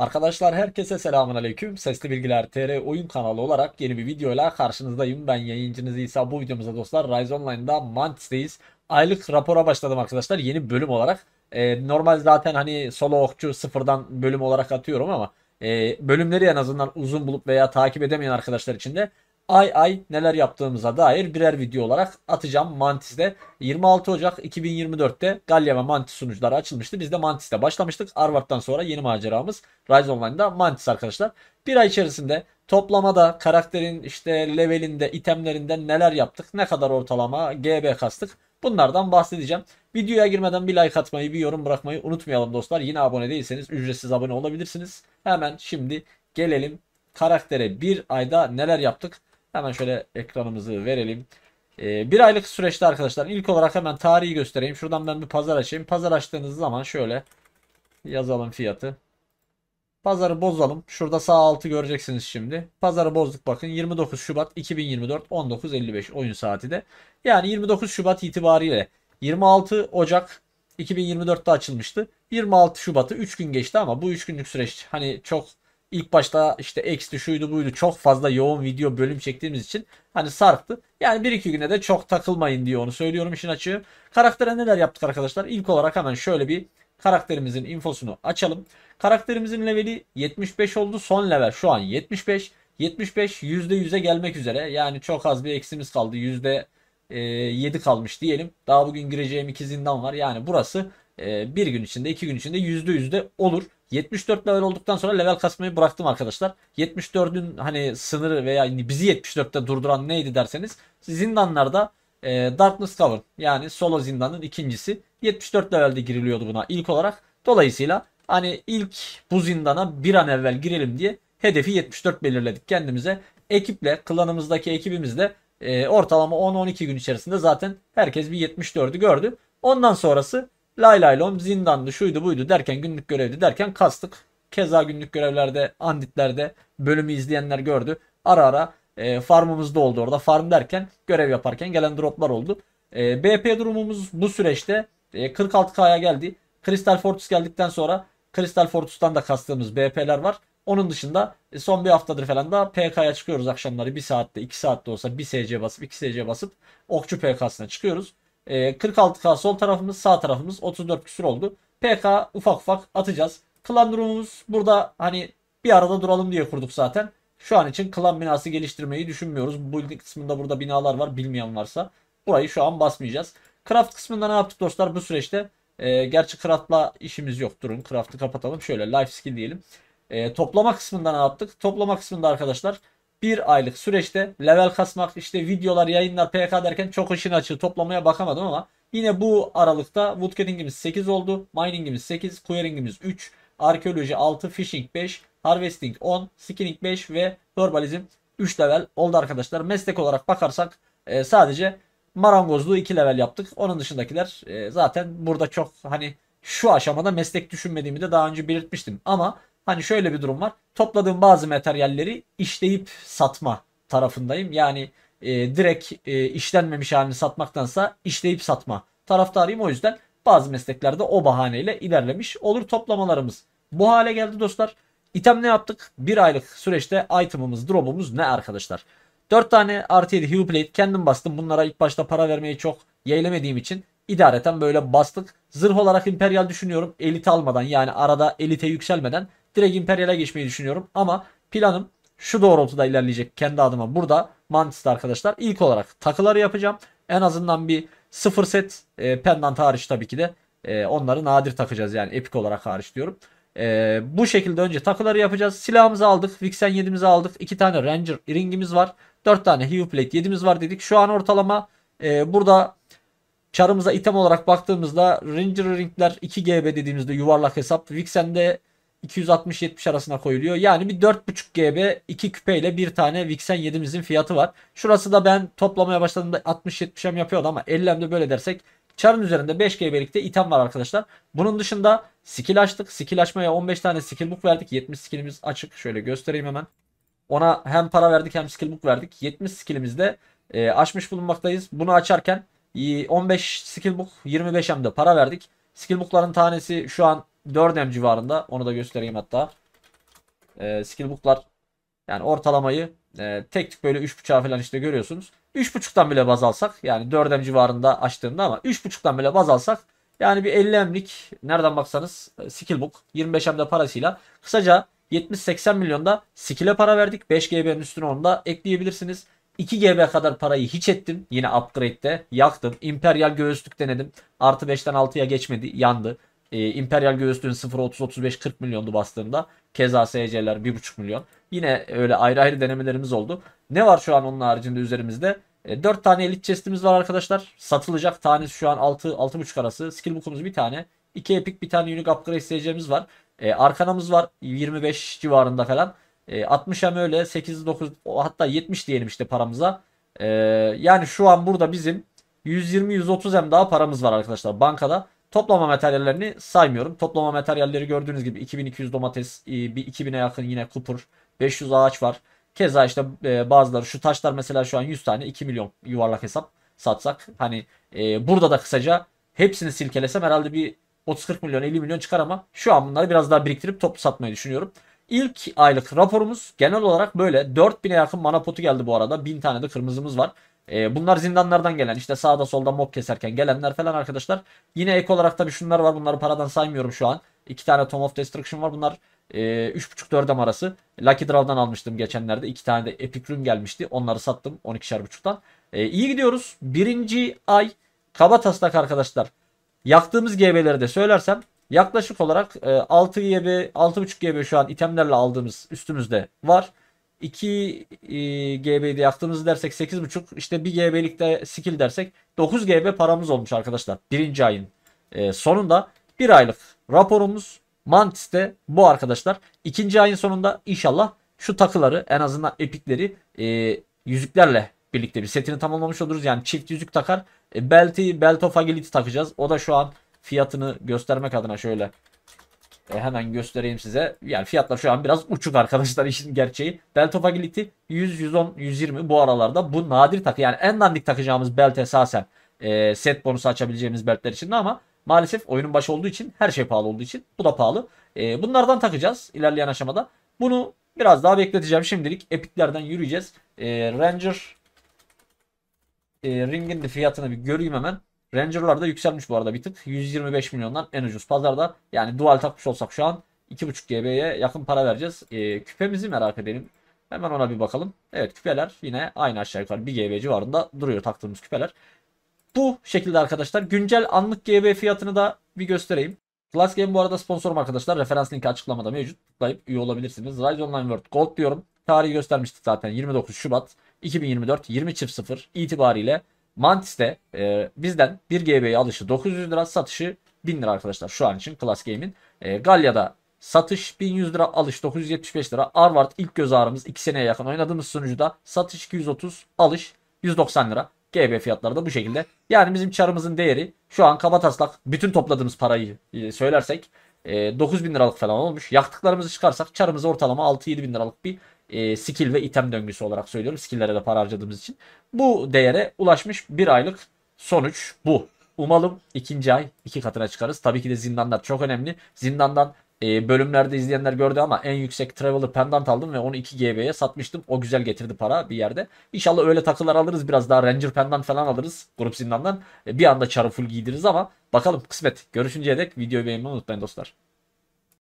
Arkadaşlar herkese selamun aleyküm. Sesli Bilgiler TR oyun kanalı olarak yeni bir videoyla karşınızdayım. Ben yayıncınız İsa. Bu videomuzda dostlar Rise Online'da Mantis'teyiz. Aylık rapora başladım arkadaşlar yeni bölüm olarak. Ee, normal zaten hani solo okçu sıfırdan bölüm olarak atıyorum ama e, bölümleri en azından uzun bulup veya takip edemeyen arkadaşlar için de ay ay neler yaptığımıza dair birer video olarak atacağım Mantis'te. 26 Ocak 2024'te Galya ve Mantis sunucuları açılmıştı. Biz de Mantis'te başlamıştık. Arvard'dan sonra yeni maceramız Rise Online'da Mantis arkadaşlar. Bir ay içerisinde toplamada karakterin işte levelinde, itemlerinde neler yaptık, ne kadar ortalama GB kastık bunlardan bahsedeceğim. Videoya girmeden bir like atmayı, bir yorum bırakmayı unutmayalım dostlar. Yine abone değilseniz ücretsiz abone olabilirsiniz. Hemen şimdi gelelim karaktere bir ayda neler yaptık Hemen şöyle ekranımızı verelim. Ee, bir aylık süreçte arkadaşlar ilk olarak hemen tarihi göstereyim. Şuradan ben bir pazar açayım. Pazar açtığınız zaman şöyle yazalım fiyatı. Pazarı bozalım. Şurada sağ altı göreceksiniz şimdi. Pazarı bozduk bakın. 29 Şubat 2024 19.55 oyun saati de. Yani 29 Şubat itibariyle 26 Ocak 2024'te açılmıştı. 26 Şubat'ı 3 gün geçti ama bu 3 günlük süreç hani çok İlk başta işte eksti şuydu buydu çok fazla yoğun video bölüm çektiğimiz için hani sarktı. Yani bir iki güne de çok takılmayın diye onu söylüyorum işin açığı. Karaktere neler yaptık arkadaşlar? İlk olarak hemen şöyle bir karakterimizin infosunu açalım. Karakterimizin leveli 75 oldu. Son level şu an 75. 75 %100'e gelmek üzere. Yani çok az bir eksimiz kaldı. %7 e, kalmış diyelim. Daha bugün gireceğim iki zindan var. Yani burası e, bir gün içinde iki gün içinde %100'de olur. 74 level olduktan sonra level kasmayı bıraktım arkadaşlar. 74'ün hani sınırı veya bizi 74'te durduran neydi derseniz zindanlarda e, Darkness Cavern yani solo zindanın ikincisi 74 levelde giriliyordu buna ilk olarak. Dolayısıyla hani ilk bu zindana bir an evvel girelim diye hedefi 74 belirledik kendimize. Ekiple klanımızdaki ekibimizle e, ortalama 10-12 gün içerisinde zaten herkes bir 74'ü gördü. Ondan sonrası Lay lay lom zindandı şuydu buydu derken günlük görevdi derken kastık. Keza günlük görevlerde anditlerde bölümü izleyenler gördü. Ara ara e, farmımız da oldu orada. Farm derken görev yaparken gelen droplar oldu. E, BP durumumuz bu süreçte e, 46K'ya geldi. Crystal Fortress geldikten sonra Crystal Fortress'tan da kastığımız BP'ler var. Onun dışında e, son bir haftadır falan da PK'ya çıkıyoruz akşamları. 1 saatte 2 saatte olsa 1 SC basıp 2 SC basıp okçu PK'sına çıkıyoruz. 46K ee, sol tarafımız sağ tarafımız 34 küsür oldu. PK ufak ufak atacağız. Klan durumumuz burada hani bir arada duralım diye kurduk zaten. Şu an için klan binası geliştirmeyi düşünmüyoruz. Building kısmında burada binalar var bilmeyen varsa. Burayı şu an basmayacağız. Craft kısmında ne yaptık dostlar bu süreçte? E, gerçi craft'la işimiz yok. Durun craft'ı kapatalım. Şöyle life skill diyelim. E, toplama kısmında ne yaptık? Toplama kısmında arkadaşlar bir aylık süreçte level kasmak işte videolar yayınlar PK derken çok işin açığı toplamaya bakamadım ama yine bu aralıkta woodcutting'imiz 8 oldu. Mining'imiz 8, quarrying'imiz 3, arkeoloji 6, fishing 5, harvesting 10, skinning 5 ve herbalizm 3 level oldu arkadaşlar. Meslek olarak bakarsak e, sadece marangozluğu 2 level yaptık. Onun dışındakiler e, zaten burada çok hani şu aşamada meslek düşünmediğimi de daha önce belirtmiştim. Ama Hani şöyle bir durum var. Topladığım bazı materyalleri işleyip satma tarafındayım. Yani e, direkt e, işlenmemiş halini satmaktansa işleyip satma taraftarıyım. O yüzden bazı mesleklerde o bahaneyle ilerlemiş olur toplamalarımız. Bu hale geldi dostlar. İtem ne yaptık? Bir aylık süreçte item'ımız, drop'umuz ne arkadaşlar? 4 tane artı 7 Hue Plate kendim bastım. Bunlara ilk başta para vermeyi çok yaylemediğim için idareten böyle bastık. Zırh olarak Imperial düşünüyorum. Elite almadan yani arada elite yükselmeden Direkt Imperial'e geçmeyi düşünüyorum. Ama planım şu doğrultuda ilerleyecek kendi adıma. Burada Mantis'te arkadaşlar ilk olarak takıları yapacağım. En azından bir sıfır set e, pendant hariç tabii ki de e, onları nadir takacağız. Yani epik olarak hariç diyorum. E, bu şekilde önce takıları yapacağız. Silahımızı aldık. Vixen 7'mizi aldık. 2 tane Ranger ringimiz var. 4 tane Hue Plate 7'miz var dedik. Şu an ortalama e, burada çarımıza item olarak baktığımızda Ranger ringler 2GB dediğimizde yuvarlak hesap. Vixen'de 260-70 arasına koyuluyor. Yani bir 4.5 GB 2 küpeyle bir tane Vixen 7'imizin fiyatı var. Şurası da ben toplamaya başladığımda 60-70'em yapıyordu ama 50'emde böyle dersek Char'ın üzerinde 5 GB'likte item var arkadaşlar. Bunun dışında skill açtık. Skill açmaya 15 tane skill book verdik. 70 skillimiz açık. Şöyle göstereyim hemen. Ona hem para verdik hem skill book verdik. 70 skillimizde e, açmış bulunmaktayız. Bunu açarken 15 e, skill book 25 hem de para verdik. Skill bookların tanesi şu an 4M civarında. Onu da göstereyim hatta. E, skill yani ortalamayı e, tek tık böyle 3.5'a falan işte görüyorsunuz. 3.5'tan bile baz alsak yani 4M civarında açtığımda ama 3.5'tan bile baz alsak yani bir 50M'lik nereden baksanız e, skillbook book 25M'de parasıyla kısaca 70-80 milyonda skill'e para verdik. 5GB'nin üstüne onu da ekleyebilirsiniz. 2 GB kadar parayı hiç ettim. Yine upgrade'de yaktım. imperial göğüslük denedim. Artı 5'ten 6'ya geçmedi. Yandı. E, İmperial Göğüslüğün 0.30-35-40 milyondu bastığında. Keza SC'ler 1.5 milyon. Yine öyle ayrı ayrı denemelerimiz oldu. Ne var şu an onun haricinde üzerimizde? E, ee, 4 tane elit chestimiz var arkadaşlar. Satılacak tanesi şu an 6-6.5 arası. Skill book'umuz bir tane. 2 epic bir tane unique upgrade SC'miz var. E, arkanamız var 25 civarında falan. E, 60 hem öyle 8 9 hatta 70 diyelim işte paramıza. E, yani şu an burada bizim 120 130 hem daha paramız var arkadaşlar bankada. Toplama materyallerini saymıyorum. Toplama materyalleri gördüğünüz gibi 2200 domates, e, bir 2000'e yakın yine kupur, 500 ağaç var. Keza işte e, bazıları şu taşlar mesela şu an 100 tane 2 milyon yuvarlak hesap satsak. Hani e, burada da kısaca hepsini silkelesem herhalde bir 30-40 milyon 50 milyon çıkar ama şu an bunları biraz daha biriktirip top satmayı düşünüyorum. İlk aylık raporumuz genel olarak böyle. 4000'e yakın mana potu geldi bu arada. 1000 tane de kırmızımız var. E, bunlar zindanlardan gelen işte sağda solda mob keserken gelenler falan arkadaşlar. Yine ek olarak tabii şunlar var bunları paradan saymıyorum şu an. İki tane Tom of Destruction var bunlar e, 3.5-4'em arası. Lucky Draw'dan almıştım geçenlerde. iki tane de Epic Room gelmişti. Onları sattım 12'şer E, İyi gidiyoruz. Birinci ay kaba taslak arkadaşlar. Yaktığımız GB'leri de söylersem yaklaşık olarak e, 6 GB, 6.5 GB şu an itemlerle aldığımız üstümüzde var. 2 e, GB yaktığımızı dersek 8.5 işte 1 GB'lik de skill dersek 9 GB paramız olmuş arkadaşlar. Birinci ayın e, sonunda bir aylık raporumuz Mantis'te bu arkadaşlar. ikinci ayın sonunda inşallah şu takıları en azından epikleri e, yüzüklerle birlikte bir setini tamamlamış oluruz. Yani çift yüzük takar. E, belti, belt of agility takacağız. O da şu an fiyatını göstermek adına şöyle e, hemen göstereyim size. Yani fiyatlar şu an biraz uçuk arkadaşlar işin gerçeği. Delta Agility 100, 110, 120 bu aralarda. Bu nadir takı yani en dandik takacağımız belt esasen e, set bonusu açabileceğimiz beltler için ama maalesef oyunun başı olduğu için her şey pahalı olduğu için bu da pahalı. E, bunlardan takacağız ilerleyen aşamada. Bunu biraz daha bekleteceğim şimdilik. Epiklerden yürüyeceğiz. E, Ranger e, ringin de fiyatını bir göreyim hemen. Ranger'lar da yükselmiş bu arada bir tık. 125 milyondan en ucuz pazarda. Yani dual takmış olsak şu an 2.5 GB'ye yakın para vereceğiz. E, küpemizi merak edelim. Hemen ona bir bakalım. Evet küpeler yine aynı aşağı yukarı 1 GB civarında duruyor taktığımız küpeler. Bu şekilde arkadaşlar güncel anlık GB fiyatını da bir göstereyim. Glass Game bu arada sponsorum arkadaşlar. Referans linki açıklamada mevcut. Tıklayıp üye olabilirsiniz. Rise Online World Gold diyorum. Tarihi göstermiştik zaten 29 Şubat 2024 20.00 itibariyle Mantis'te e, bizden 1 GB'ye alışı 900 lira satışı 1000 lira arkadaşlar şu an için Class Game'in. E, Galya'da satış 1100 lira alış 975 lira. Arvard ilk göz ağrımız 2 seneye yakın oynadığımız sunucuda satış 230 alış 190 lira. GB fiyatları da bu şekilde. Yani bizim çarımızın değeri şu an kabataslak bütün topladığımız parayı e, söylersek e, 9000 liralık falan olmuş. Yaktıklarımızı çıkarsak çarımız ortalama 6-7 bin liralık bir e, skill ve item döngüsü olarak söylüyorum. Skill'lere de para harcadığımız için. Bu değere ulaşmış bir aylık sonuç bu. Umalım ikinci ay iki katına çıkarız. Tabii ki de zindanlar çok önemli. Zindandan e, bölümlerde izleyenler gördü ama en yüksek Traveler Pendant aldım ve onu 2 GB'ye satmıştım. O güzel getirdi para bir yerde. İnşallah öyle takılar alırız biraz daha Ranger Pendant falan alırız grup zindandan. E, bir anda çarı full giydiririz ama bakalım kısmet. Görüşünceye dek videoyu beğenmeyi unutmayın dostlar.